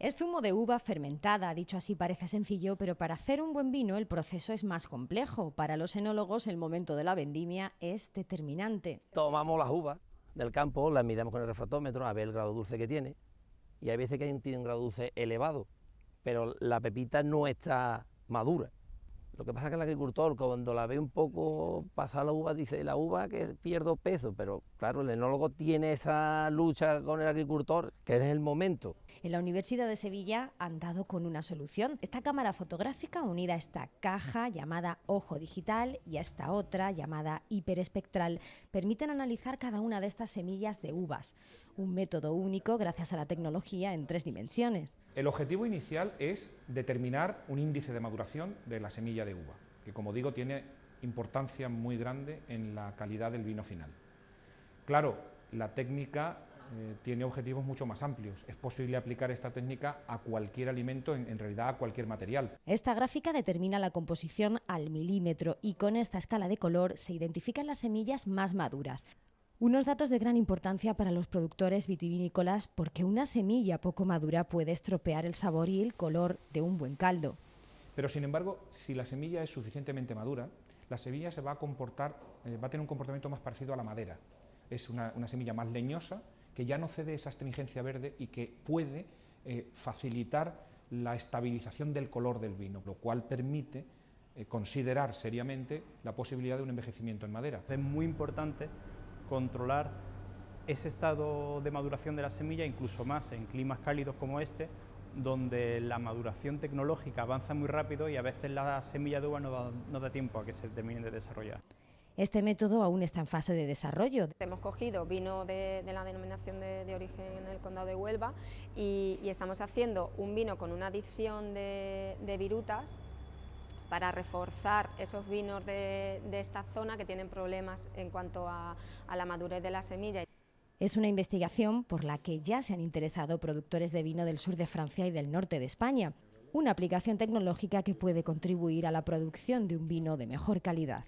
Es zumo de uva fermentada, dicho así parece sencillo, pero para hacer un buen vino el proceso es más complejo. Para los enólogos el momento de la vendimia es determinante. Tomamos las uvas del campo, las midamos con el refractómetro a ver el grado dulce que tiene y hay veces que tiene un grado dulce elevado, pero la pepita no está madura. Lo que pasa es que el agricultor cuando la ve un poco pasar la uva dice, la uva que pierdo peso, pero claro, el enólogo tiene esa lucha con el agricultor, que es el momento. En la Universidad de Sevilla han dado con una solución. Esta cámara fotográfica unida a esta caja llamada ojo digital y a esta otra llamada hiperespectral permiten analizar cada una de estas semillas de uvas un método único gracias a la tecnología en tres dimensiones. El objetivo inicial es determinar un índice de maduración de la semilla de uva, que como digo tiene importancia muy grande en la calidad del vino final. Claro, la técnica eh, tiene objetivos mucho más amplios. Es posible aplicar esta técnica a cualquier alimento, en, realidad a cualquier material. Esta gráfica determina la composición al milímetro y con esta escala de color se identifican las semillas más maduras. Unos datos de gran importancia para los productores vitivinícolas porque una semilla poco madura puede estropear el sabor y el color de un buen caldo. Pero sin embargo, si la semilla es suficientemente madura, la semilla se va a comportar, eh, va a tener un comportamiento más parecido a la madera. Es una, semilla más leñosa que ya no cede esa astringencia verde y que puede eh, facilitar la estabilización del color del vino, lo cual permite eh, considerar seriamente la posibilidad de un envejecimiento en madera. Es muy importante controlar ese estado de maduración de la semilla, incluso más en climas cálidos como este, donde la maduración tecnológica avanza muy rápido y a veces la semilla de uva no da, tiempo a que se termine de desarrollar. Este método aún está en fase de desarrollo. Hemos cogido vino de, la denominación de, origen en el condado de Huelva y, estamos haciendo un vino con una adicción de virutas para reforzar esos vinos de, esta zona que tienen problemas en cuanto a la madurez de la semilla. Es una investigación por la que ya se han interesado productores de vino del sur de Francia y del norte de España, una aplicación tecnológica que puede contribuir a la producción de un vino de mejor calidad.